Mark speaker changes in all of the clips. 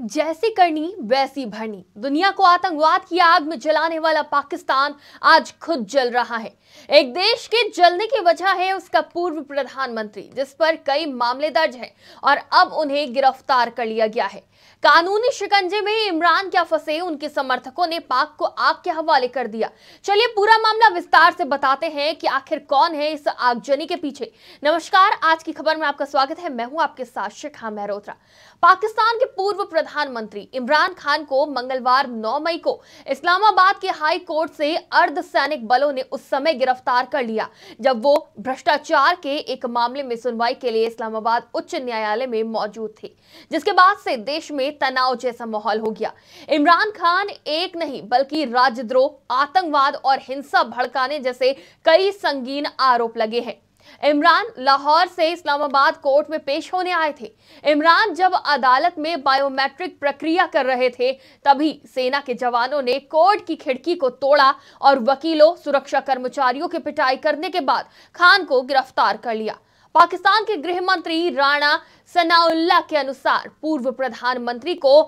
Speaker 1: जैसी करनी वैसी भरनी दुनिया को आतंकवाद की आग में जलाने वाला पाकिस्तान आज खुद जल रहा है एक देश के जलने की वजह है उसका पूर्व प्रधानमंत्री जिस पर कई मामले दर्ज हैं और अब उन्हें गिरफ्तार कर लिया गया है कानूनी शिकंजे में इमरान क्या फंसे उनके समर्थकों ने पाक को आग के हवाले कर दिया चलिए पूरा मामला विस्तार से बताते हैं कि आखिर कौन है इस आगजनी के पीछे नमस्कार आज की खबर में आपका स्वागत है मैं हूं आपके साथ शिखा मेहरोत्रा पाकिस्तान के पूर्व प्रधानमंत्री इमरान खान को मंगलवार 9 मई को इस्लामाबाद के हाई कोर्ट से अर्धसैनिक बलों ने उस समय गिरफ्तार कर लिया जब वो भ्रष्टाचार के एक मामले में सुनवाई के लिए इस्लामाबाद उच्च न्यायालय में मौजूद थे जिसके बाद से देश में तनाव जैसा माहौल हो गया इमरान खान एक नहीं बल्कि राजद्रोह आतंकवाद और हिंसा भड़काने जैसे कई संगीन आरोप लगे हैं इमरान लाहौर से इस्लामाबाद कोर्ट में पेश होने आए थे इमरान जब अदालत में बायोमेट्रिक प्रक्रिया कर रहे थे तभी सेना के जवानों ने कोर्ट की खिड़की को तोड़ा और वकीलों सुरक्षा कर्मचारियों की पिटाई करने के बाद खान को गिरफ्तार कर लिया पाकिस्तान के गृह मंत्री राणा सनाउल्ला के अनुसार पूर्व प्रधानमंत्री को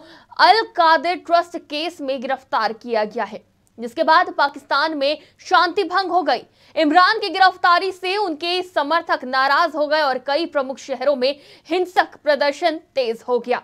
Speaker 1: अल कादिर ट्रस्ट केस में गिरफ्तार किया गया है जिसके बाद पाकिस्तान में शांति भंग हो गई इमरान की गिरफ्तारी से उनके समर्थक नाराज हो गए और कई प्रमुख शहरों में हिंसक प्रदर्शन तेज हो गया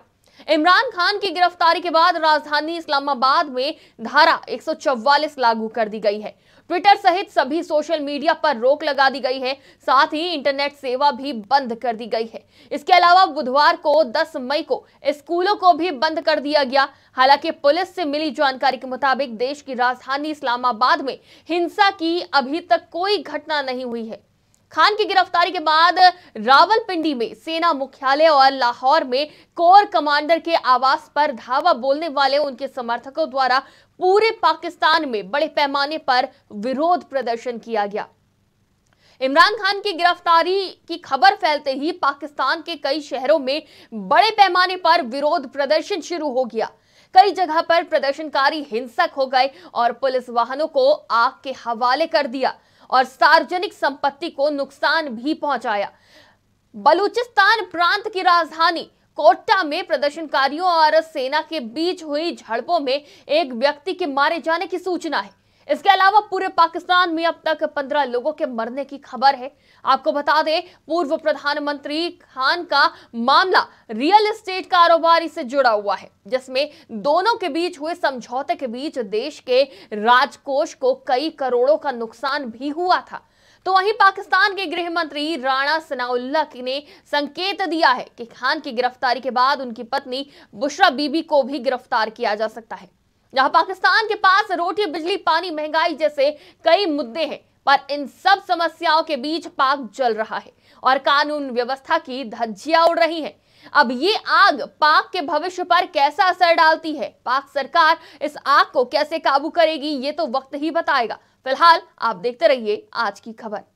Speaker 1: इमरान खान की गिरफ्तारी के बाद राजधानी इस्लामाबाद में धारा 144 लागू कर दी गई है ट्विटर सहित सभी सोशल मीडिया पर रोक लगा दी गई है साथ ही इंटरनेट सेवा भी बंद कर दी गई है इसके अलावा बुधवार को 10 मई को स्कूलों को भी बंद कर दिया गया हालांकि पुलिस से मिली जानकारी के मुताबिक देश की राजधानी इस्लामाबाद में हिंसा की अभी तक कोई घटना नहीं हुई है खान की गिरफ्तारी के बाद रावलपिंडी में सेना मुख्यालय और लाहौर में कोर कमांडर के आवास पर धावा बोलने वाले उनके समर्थकों द्वारा पूरे पाकिस्तान में बड़े पैमाने पर विरोध प्रदर्शन किया गया इमरान खान की गिरफ्तारी की खबर फैलते ही पाकिस्तान के कई शहरों में बड़े पैमाने पर विरोध प्रदर्शन शुरू हो गया कई जगह पर प्रदर्शनकारी हिंसक हो गए और पुलिस वाहनों को आग के हवाले कर दिया और सार्वजनिक संपत्ति को नुकसान भी पहुंचाया बलूचिस्तान प्रांत की राजधानी कोटा में प्रदर्शनकारियों और सेना के बीच हुई झड़पों में एक व्यक्ति के मारे जाने की सूचना है इसके अलावा पूरे पाकिस्तान में अब तक पंद्रह लोगों के मरने की खबर है आपको बता दें पूर्व प्रधानमंत्री खान का मामला रियल एस्टेट कारोबारी से जुड़ा हुआ है जिसमें दोनों के बीच हुए समझौते के बीच देश के राजकोष को कई करोड़ों का नुकसान भी हुआ था तो वहीं पाकिस्तान के गृह मंत्री राणा सनाउल्ला ने संकेत दिया है कि खान की गिरफ्तारी के बाद उनकी पत्नी बुशरा बीबी को भी गिरफ्तार किया जा सकता है जहां पाकिस्तान के पास रोटी बिजली पानी महंगाई जैसे कई मुद्दे हैं पर इन सब समस्याओं के बीच पाक जल रहा है और कानून व्यवस्था की धज्जियां उड़ रही हैं अब ये आग पाक के भविष्य पर कैसा असर डालती है पाक सरकार इस आग को कैसे काबू करेगी ये तो वक्त ही बताएगा फिलहाल आप देखते रहिए आज की खबर